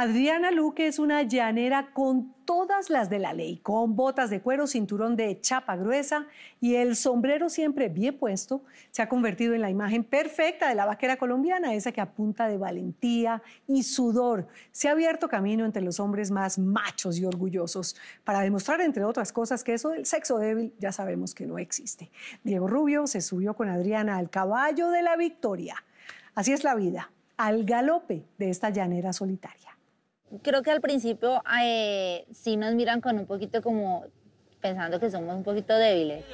Adriana Luque es una llanera con todas las de la ley, con botas de cuero, cinturón de chapa gruesa y el sombrero siempre bien puesto, se ha convertido en la imagen perfecta de la vaquera colombiana, esa que apunta de valentía y sudor. Se ha abierto camino entre los hombres más machos y orgullosos para demostrar, entre otras cosas, que eso del sexo débil ya sabemos que no existe. Diego Rubio se subió con Adriana al caballo de la victoria. Así es la vida, al galope de esta llanera solitaria creo que al principio eh, sí nos miran con un poquito como pensando que somos un poquito débiles.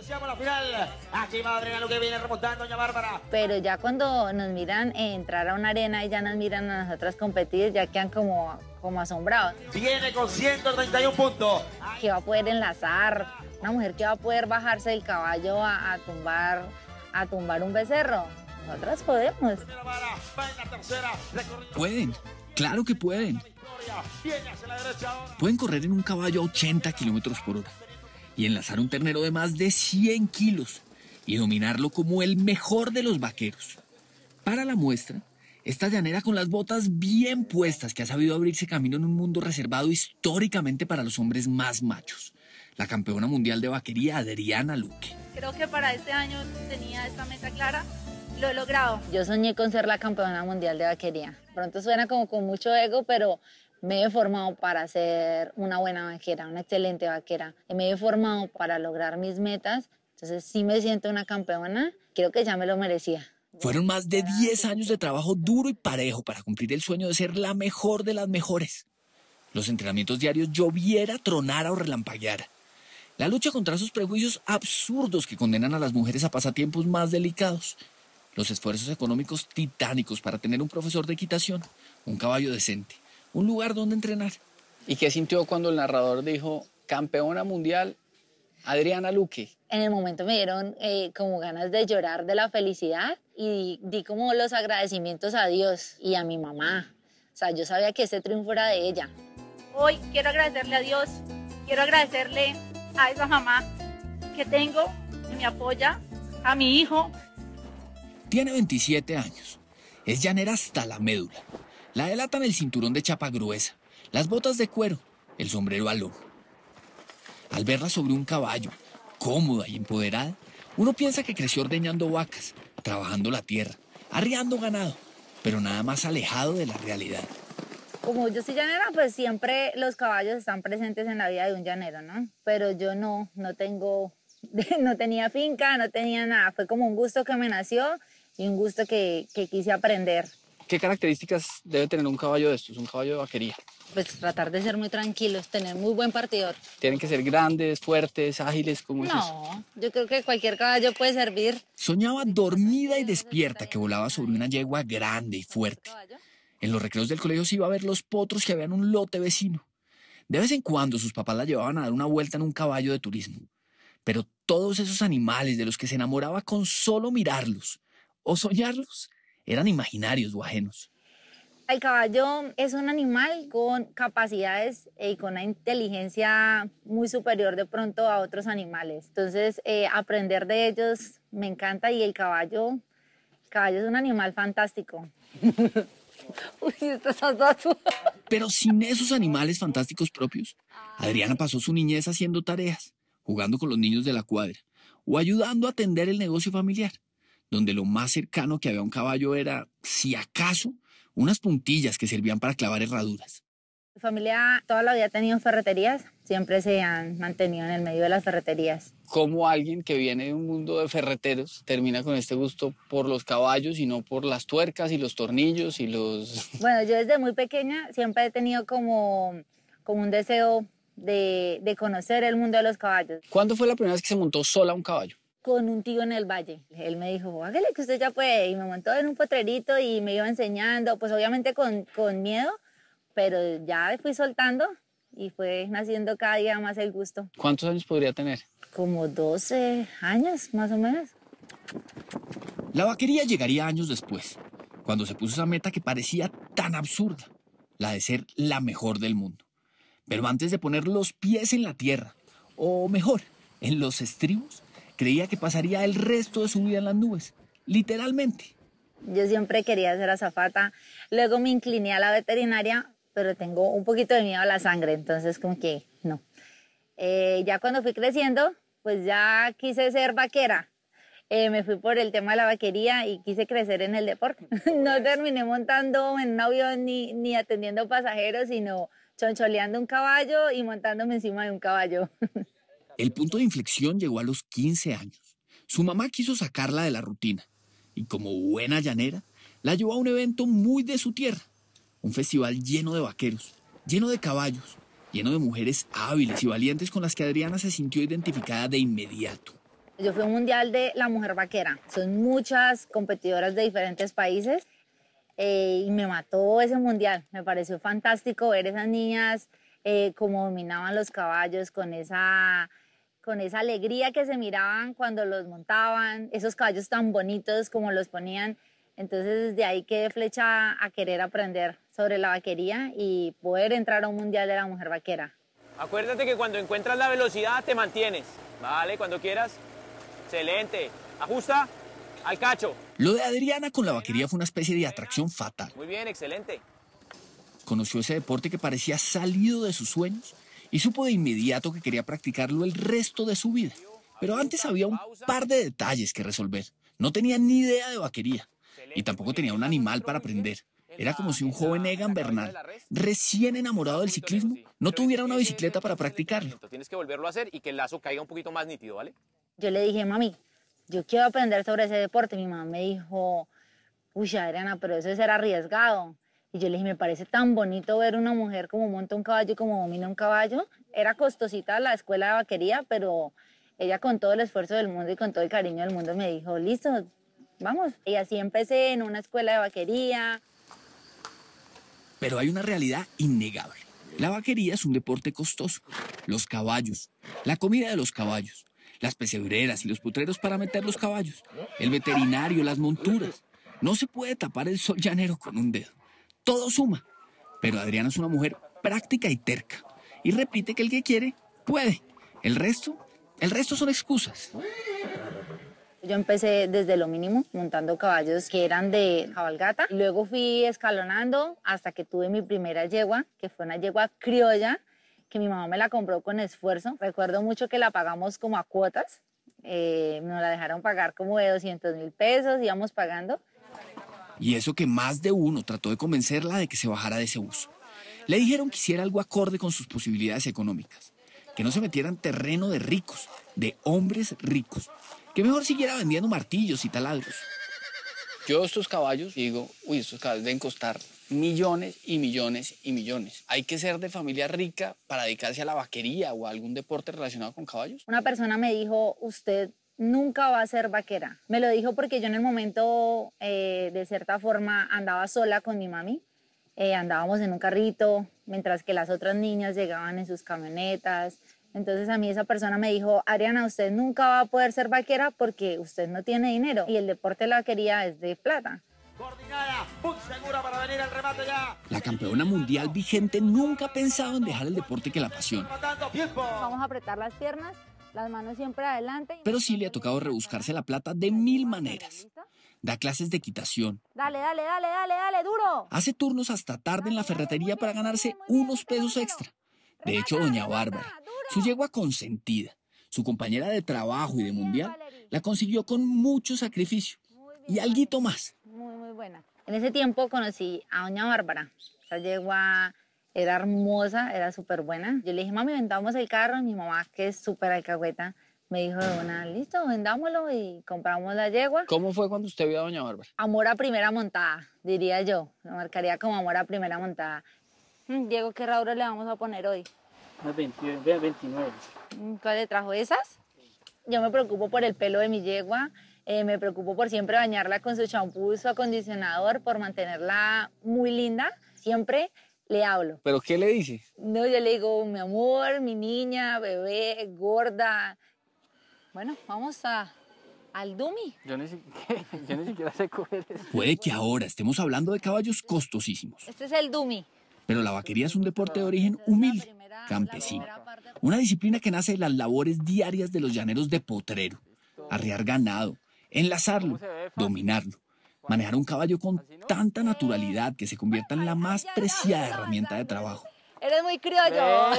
Pero ya cuando nos miran eh, entrar a una arena y ya nos miran a nosotras competir, ya quedan como, como asombrados. Viene con 131 puntos. Que va a poder enlazar, una mujer que va a poder bajarse del caballo tumbar a tumbar un becerro. Nosotras podemos. Pueden, claro que pueden. Pueden correr en un caballo a 80 kilómetros por hora y enlazar un ternero de más de 100 kilos y dominarlo como el mejor de los vaqueros. Para la muestra, esta llanera con las botas bien puestas que ha sabido abrirse camino en un mundo reservado históricamente para los hombres más machos. La campeona mundial de vaquería Adriana Luque. Creo que para este año tenía esta meta clara. Lo he logrado. Yo soñé con ser la campeona mundial de vaquería. Pronto suena como con mucho ego, pero me he formado para ser una buena vaquera, una excelente vaquera. Me he formado para lograr mis metas. Entonces si me siento una campeona. Creo que ya me lo merecía. Fueron más de 10 años de trabajo duro y parejo para cumplir el sueño de ser la mejor de las mejores. Los entrenamientos diarios lloviera, tronara o relampagueara. La lucha contra esos prejuicios absurdos que condenan a las mujeres a pasatiempos más delicados. Los esfuerzos económicos titánicos para tener un profesor de equitación, un caballo decente, un lugar donde entrenar. ¿Y qué sintió cuando el narrador dijo campeona mundial Adriana Luque? En el momento me dieron eh, como ganas de llorar de la felicidad y di como los agradecimientos a Dios y a mi mamá. O sea, yo sabía que ese triunfo era de ella. Hoy quiero agradecerle a Dios, quiero agradecerle a esa mamá que tengo, que me apoya, a mi hijo. Tiene 27 años, es llanera hasta la médula la delatan el cinturón de chapa gruesa, las botas de cuero, el sombrero al lobo. Al verla sobre un caballo, cómoda y empoderada, uno piensa que creció ordeñando vacas, trabajando la tierra, arriando ganado, pero nada más alejado de la realidad. Como yo soy llanera, pues siempre los caballos están presentes en la vida de un llanero, ¿no? Pero yo no, no tengo, no tenía finca, no tenía nada. Fue como un gusto que me nació y un gusto que quise aprender. ¿Qué características debe tener un caballo de estos, un caballo de vaquería? Pues tratar de ser muy tranquilos, tener muy buen partidor. ¿Tienen que ser grandes, fuertes, ágiles? como no, yo creo que cualquier caballo puede servir. Soñaba dormida y despierta que volaba sobre una yegua grande y fuerte. En los recreos del colegio se iba a ver los potros que habían un lote vecino. De vez en cuando sus papás la llevaban a dar una vuelta en un caballo de turismo. Pero todos esos animales de los que se enamoraba con solo mirarlos o soñarlos eran imaginarios o ajenos. El caballo es un animal con capacidades eh, y con una inteligencia muy superior de pronto a otros animales. Entonces, eh, aprender de ellos me encanta y el caballo, caballo es un animal fantástico. Pero sin esos animales fantásticos propios, Adriana pasó su niñez haciendo tareas, jugando con los niños de la cuadra o ayudando a atender el negocio familiar donde lo más cercano que había un caballo era, si acaso, unas puntillas que servían para clavar herraduras. Mi familia toda la vida ha tenido ferreterías, siempre se han mantenido en el medio de las ferreterías. ¿Cómo alguien que viene de un mundo de ferreteros termina con este gusto por los caballos y no por las tuercas y los tornillos y los... Bueno, yo desde muy pequeña siempre he tenido como, como un deseo de, de conocer el mundo de los caballos. ¿Cuándo fue la primera vez que se montó sola un caballo? con un tío en el valle. Él me dijo, hágale que usted ya puede. Y me montó en un potrerito y me iba enseñando, pues obviamente con, con miedo, pero ya fui soltando y fue naciendo cada día más el gusto. ¿Cuántos años podría tener? Como 12 años, más o menos. La vaquería llegaría años después, cuando se puso esa meta que parecía tan absurda, la de ser la mejor del mundo. Pero antes de poner los pies en la tierra, o mejor, en los estribos, Creía que pasaría el resto de su vida en las nubes, literalmente. Yo siempre quería ser azafata, luego me incliné a la veterinaria, pero tengo un poquito de miedo a la sangre, entonces como que no. Eh, ya cuando fui creciendo, pues ya quise ser vaquera. Eh, me fui por el tema de la vaquería y quise crecer en el deporte. no pues. terminé montando en un avión ni, ni atendiendo pasajeros, sino choncholeando un caballo y montándome encima de un caballo. El punto de inflexión llegó a los 15 años. Su mamá quiso sacarla de la rutina y como buena llanera, la llevó a un evento muy de su tierra, un festival lleno de vaqueros, lleno de caballos, lleno de mujeres hábiles y valientes con las que Adriana se sintió identificada de inmediato. Yo fui a un mundial de la mujer vaquera. Son muchas competidoras de diferentes países eh, y me mató ese mundial. Me pareció fantástico ver esas niñas eh, cómo como dominaban los caballos con esa con esa alegría que se miraban cuando los montaban, esos caballos tan bonitos como los ponían. Entonces de ahí quedé flecha a querer aprender sobre la vaquería y poder entrar a un mundial de la mujer vaquera. Acuérdate que cuando encuentras la velocidad te mantienes, ¿vale? Cuando quieras. Excelente. Ajusta al cacho. Lo de Adriana con la vaquería fue una especie de atracción fatal. Muy bien, excelente. Conoció ese deporte que parecía salido de sus sueños y supo de inmediato que quería practicarlo el resto de su vida. Pero antes había un par de detalles que resolver. No tenía ni idea de vaquería y tampoco tenía un animal para aprender. Era como si un joven Egan Bernal, recién enamorado del ciclismo, no tuviera una bicicleta para practicarlo. Tienes que volverlo a hacer y que el lazo caiga un poquito más nítido, ¿vale? Yo le dije, mami, yo quiero aprender sobre ese deporte. Mi mamá me dijo, uy, Adriana, pero eso ser arriesgado. Y yo le dije, me parece tan bonito ver una mujer como monta un caballo y como domina un caballo. Era costosita la escuela de vaquería, pero ella con todo el esfuerzo del mundo y con todo el cariño del mundo me dijo, listo, vamos. Y así empecé en una escuela de vaquería. Pero hay una realidad innegable. La vaquería es un deporte costoso. Los caballos, la comida de los caballos, las pesebreras y los putreros para meter los caballos, el veterinario, las monturas. No se puede tapar el sol llanero con un dedo todo suma. Pero Adriana es una mujer práctica y terca. Y repite que el que quiere, puede. El resto, el resto son excusas. Yo empecé desde lo mínimo montando caballos que eran de cabalgata. Luego fui escalonando hasta que tuve mi primera yegua, que fue una yegua criolla, que mi mamá me la compró con esfuerzo. Recuerdo mucho que la pagamos como a cuotas. Eh, nos la dejaron pagar como de 200 mil pesos, íbamos pagando. Y eso que más de uno trató de convencerla de que se bajara de ese uso. Le dijeron que hiciera algo acorde con sus posibilidades económicas, que no se metiera en terreno de ricos, de hombres ricos, que mejor siguiera vendiendo martillos y taladros. Yo estos caballos digo, uy, estos caballos deben costar millones y millones y millones. Hay que ser de familia rica para dedicarse a la vaquería o a algún deporte relacionado con caballos. Una persona me dijo, usted nunca va a ser vaquera. Me lo dijo porque yo en el momento, eh, de cierta forma, andaba sola con mi mami. Eh, andábamos en un carrito, mientras que las otras niñas llegaban en sus camionetas. Entonces a mí esa persona me dijo, Ariana, usted nunca va a poder ser vaquera porque usted no tiene dinero y el deporte de la vaquería es de plata. para venir remate ya. La campeona mundial vigente nunca ha pensado en dejar el deporte que la pasión. Vamos a apretar las piernas las manos siempre adelante. Pero sí le ha tocado rebuscarse la plata de mil maneras. Da clases de equitación. Dale, dale, dale, dale, dale, duro. Hace turnos hasta tarde en la ferretería para ganarse unos pesos extra. De hecho, doña Bárbara, su yegua consentida, su compañera de trabajo y de mundial, la consiguió con mucho sacrificio y alguito más. Muy, muy buena. En ese tiempo conocí a doña Bárbara. Esa yegua era hermosa, era súper buena. Yo le dije, mami, vendamos el carro. Mi mamá, que es súper alcahueta, me dijo bueno, listo, vendámoslo y compramos la yegua. ¿Cómo fue cuando usted vio a Doña Bárbara? Amor a primera montada, diría yo. Lo marcaría como amor a primera montada. Mm, Diego, ¿qué raura le vamos a poner hoy? 29. 29. Mm, ¿Cuál le trajo esas? Yo me preocupo por el pelo de mi yegua, eh, me preocupo por siempre bañarla con su champú, su acondicionador, por mantenerla muy linda. Siempre le hablo. ¿Pero qué le dice? No, yo le digo, mi amor, mi niña, bebé, gorda. Bueno, vamos a, al Dumi. Yo ni, siquiera, sé coger eso. Puede que ahora estemos hablando de caballos costosísimos. Este es el Dumi. Pero la vaquería es un deporte de origen humilde, campesino. Una disciplina que nace de las labores diarias de los llaneros de potrero. Arriar ganado, enlazarlo, dominarlo. Manejar un caballo con tanta naturalidad que se convierta en la más preciada herramienta de trabajo. Eres muy criollo.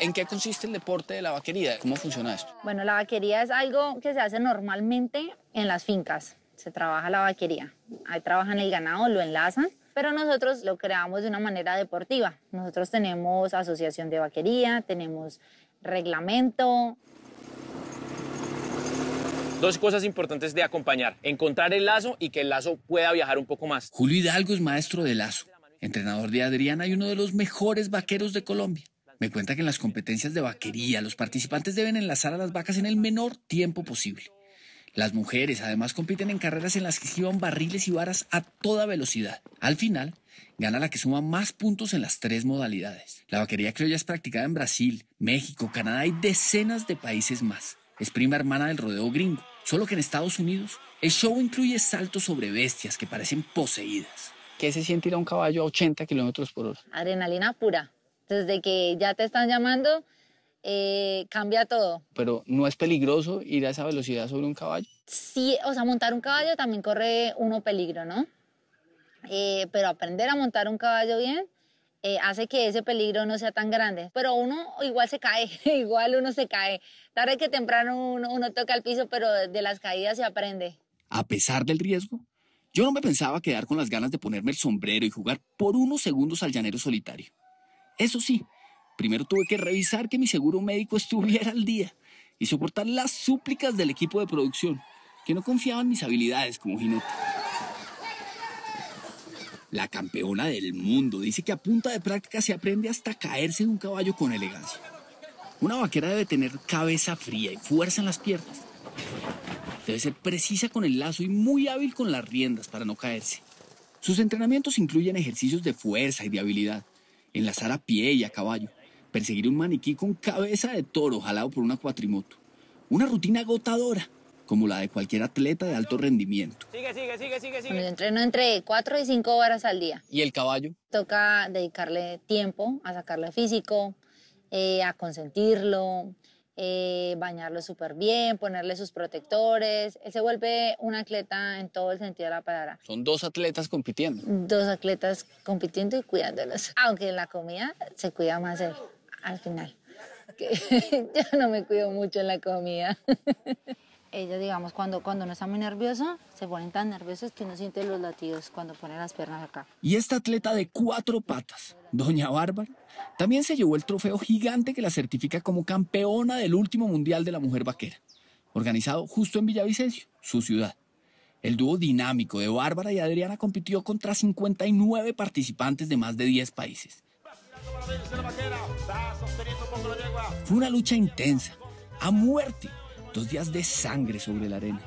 ¿En qué consiste el deporte de la vaquería? ¿Cómo funciona esto? Bueno, la vaquería es algo que se hace normalmente en las fincas. Se trabaja la vaquería. Ahí trabajan el ganado, lo enlazan, pero nosotros lo creamos de una manera deportiva. Nosotros tenemos asociación de vaquería, tenemos reglamento. Dos cosas importantes de acompañar, encontrar el lazo y que el lazo pueda viajar un poco más. Julio Hidalgo es maestro de lazo, entrenador de Adriana y uno de los mejores vaqueros de Colombia. Me cuenta que en las competencias de vaquería los participantes deben enlazar a las vacas en el menor tiempo posible. Las mujeres además compiten en carreras en las que esquivan barriles y varas a toda velocidad. Al final, gana la que suma más puntos en las tres modalidades. La vaquería criolla es practicada en Brasil, México, Canadá y decenas de países más. Es prima hermana del rodeo gringo. Solo que en Estados Unidos, el show incluye saltos sobre bestias que parecen poseídas. ¿Qué se siente ir a un caballo a 80 kilómetros por hora? Adrenalina pura. Desde que ya te están llamando, eh, cambia todo. Pero ¿no es peligroso ir a esa velocidad sobre un caballo? Sí, o sea, montar un caballo también corre uno peligro, ¿no? Eh, pero aprender a montar un caballo bien eh, hace que ese peligro no sea tan grande. Pero uno igual se cae, igual uno se cae. Tarde que temprano uno, toca el piso, pero de las caídas se aprende. A pesar del riesgo, yo no me pensaba quedar con las ganas de ponerme el sombrero y jugar por unos segundos al llanero solitario. Eso sí, primero tuve que revisar que mi seguro médico estuviera al día y soportar las súplicas del equipo de producción, que no confiaban en mis habilidades como jinete la campeona del mundo. Dice que a punta de práctica se aprende hasta caerse en un caballo con elegancia. Una vaquera debe tener cabeza fría y fuerza en las piernas. Debe ser precisa con el lazo y muy hábil con las riendas para no caerse. Sus entrenamientos incluyen ejercicios de fuerza y de habilidad, enlazar a pie y a caballo, perseguir un maniquí con cabeza de toro jalado por una cuatrimoto. Una rutina agotadora como la de cualquier atleta de alto rendimiento. Sigue, sigue, sigue, sigue, sigue. entreno entre 4 y 5 horas al día. ¿Y el caballo? Toca dedicarle tiempo a sacarle físico, eh, a consentirlo, eh, bañarlo súper bien, ponerle sus protectores. Él se vuelve un atleta en todo el sentido de la palabra. Son dos atletas compitiendo. Dos atletas compitiendo y cuidándolos. Aunque en la comida se cuida más él al final. yo no me cuido mucho en la comida. ella digamos, cuando, cuando no está muy nerviosa se ponen tan nerviosos que uno siente los latidos cuando pone las piernas acá. Y esta atleta de cuatro patas, Doña Bárbara, también se llevó el trofeo gigante que la certifica como campeona del último Mundial de la Mujer Vaquera, organizado justo en Villavicencio, su ciudad. El dúo dinámico de Bárbara y Adriana compitió contra 59 participantes de más de 10 países. Fue una lucha intensa, a muerte, dos días de sangre sobre la arena.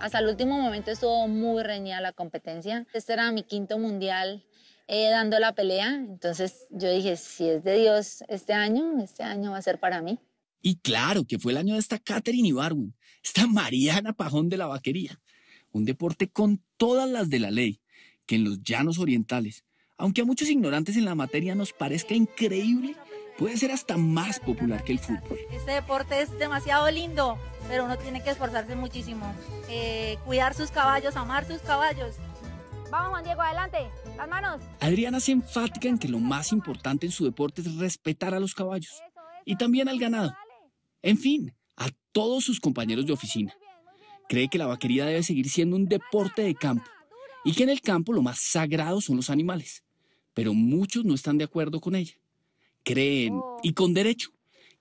Hasta el último momento estuvo muy reñida la competencia. Este era mi quinto mundial eh, dando la pelea, entonces yo dije, si es de Dios este año, este año va a ser para mí. Y claro que fue el año de esta Katherine Ibarwin, esta Mariana Pajón de la Vaquería, un deporte con todas las de la ley, que en los llanos orientales, aunque a muchos ignorantes en la materia nos parezca increíble, puede ser hasta más popular que el fútbol. Este deporte es demasiado lindo, pero uno tiene que esforzarse muchísimo. Eh, cuidar sus caballos, amar sus caballos. Vamos, Juan Diego, adelante. Las manos. Adriana se enfática en que lo más importante en su deporte es respetar a los caballos y también al ganado. En fin, a todos sus compañeros de oficina. Cree que la vaquería debe seguir siendo un deporte de campo y que en el campo lo más sagrado son los animales. Pero muchos no están de acuerdo con ella creen, oh. y con derecho,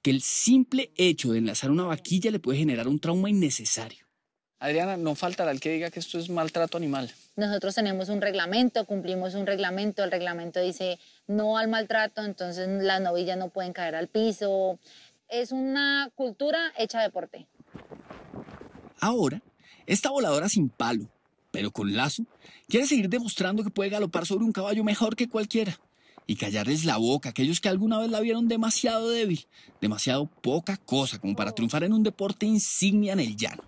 que el simple hecho de enlazar una vaquilla le puede generar un trauma innecesario. Adriana, no faltará el que diga que esto es maltrato animal. Nosotros tenemos un reglamento, cumplimos un reglamento, el reglamento dice no al maltrato, entonces las novillas no pueden caer al piso. Es una cultura hecha deporte. Ahora, esta voladora sin palo, pero con lazo, quiere seguir demostrando que puede galopar sobre un caballo mejor que cualquiera y callarles la boca aquellos que alguna vez la vieron demasiado débil, demasiado poca cosa como para triunfar en un deporte insignia en el llano.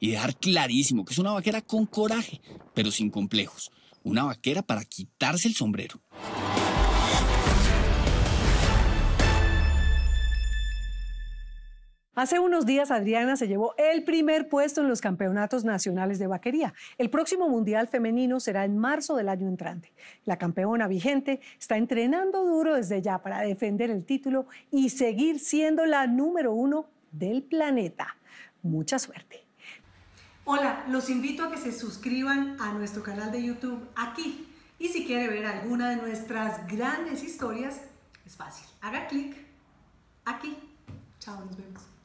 Y dejar clarísimo que es una vaquera con coraje, pero sin complejos. Una vaquera para quitarse el sombrero. Hace unos días Adriana se llevó el primer puesto en los campeonatos nacionales de vaquería. El próximo Mundial Femenino será en marzo del año entrante. La campeona vigente está entrenando duro desde ya para defender el título y seguir siendo la número uno del planeta. Mucha suerte. Hola, los invito a que se suscriban a nuestro canal de YouTube aquí. Y si quiere ver alguna de nuestras grandes historias, es fácil. Haga clic aquí. Chao, nos vemos.